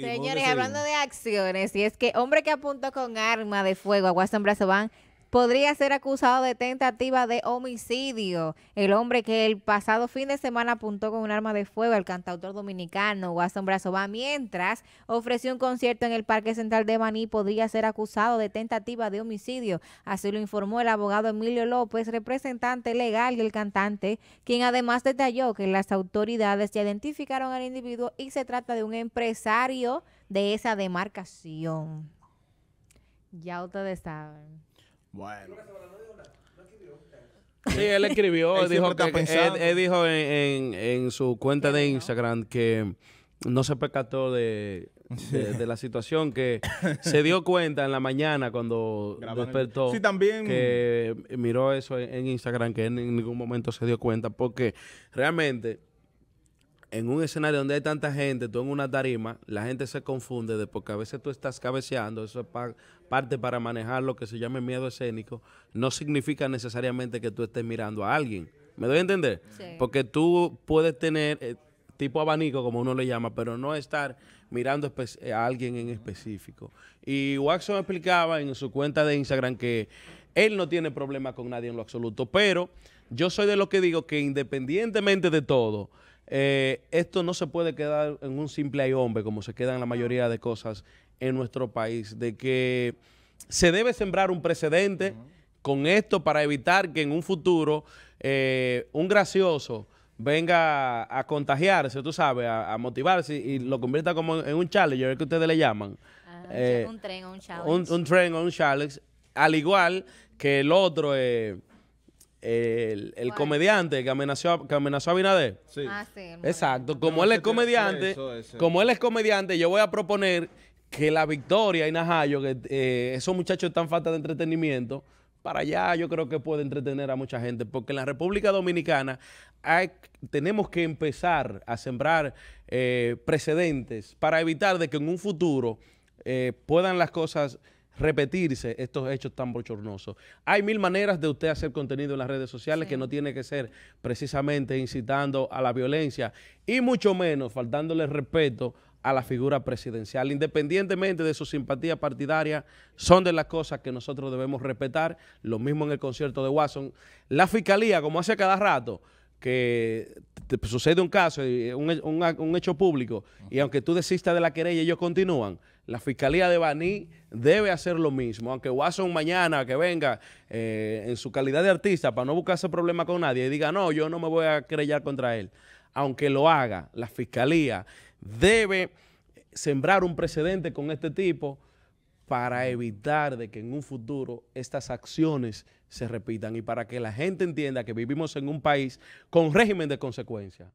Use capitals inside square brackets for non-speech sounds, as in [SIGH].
Señores, hablando de acciones, y es que hombre que apuntó con arma de fuego a Watson van podría ser acusado de tentativa de homicidio. El hombre que el pasado fin de semana apuntó con un arma de fuego al cantautor dominicano Watson Brazova mientras ofreció un concierto en el Parque Central de Maní podría ser acusado de tentativa de homicidio. Así lo informó el abogado Emilio López, representante legal del cantante, quien además detalló que las autoridades ya identificaron al individuo y se trata de un empresario de esa demarcación. Ya ustedes saben. Bueno. Sí, él escribió, él dijo, que, dijo en, su cuenta de Instagram que no se percató de, la situación, que [LAUGHS] se dio cuenta en la mañana cuando despertó. Que miró eso en, Instagram, que en ningún momento se dio cuenta, porque realmente en un escenario donde hay tanta gente, tú en una tarima, la gente se confunde de porque a veces tú estás cabeceando, eso es parte para manejar lo que se llama miedo escénico, no significa necesariamente que tú estés mirando a alguien. ¿Me doy a entender? Porque tú puedes tener eh, tipo abanico, como uno le llama, pero no estar mirando eh, a alguien en específico. Y Watson explicaba en su cuenta de Instagram que él no tiene problema con nadie en lo absoluto, pero yo soy de los que digo que independientemente de todo, eh, esto no se puede quedar en un simple ay hombre, como se en la mayoría de cosas en nuestro país, de que se debe sembrar un precedente con esto para evitar que en un futuro eh, un gracioso venga a, contagiarse, tú sabes, a, motivarse y, lo convierta como en, un challenger que ustedes le llaman. Ah, eh, un tren o un challenge. Un, tren o un challenge, al igual que el otro... Eh, el, comediante que amenazó, a- que amenazó Sí. Ah, sí. Exacto. Como él es comediante, como él es comediante, yo voy a proponer que la Victoria y Najayo, que eh, esos muchachos están falta de entretenimiento, para allá yo creo que puede entretener a mucha gente, porque en la República Dominicana tenemos que empezar a sembrar eh, precedentes para evitar de que en un futuro eh, puedan las cosas repetirse estos hechos tan bochornosos. Hay mil maneras de usted hacer contenido en las redes sociales que no tiene que ser precisamente incitando a la violencia y mucho menos faltándole respeto a la figura presidencial. Independientemente de su simpatía partidaria, son de las cosas que nosotros debemos respetar. Lo mismo en el concierto de Watson. La fiscalía, como hace cada rato, que sucede un caso, un, un hecho público, y aunque tú desistas de la querella, ellos continúan la Fiscalía de Baní debe hacer lo mismo, aunque Watson mañana que venga eh, en su calidad de artista para no buscarse problema con nadie y diga, no, yo no me voy a crear contra él. Aunque lo haga, la Fiscalía debe sembrar un precedente con este tipo para evitar de que en un futuro estas acciones se repitan y para que la gente entienda que vivimos en un país con régimen de consecuencia.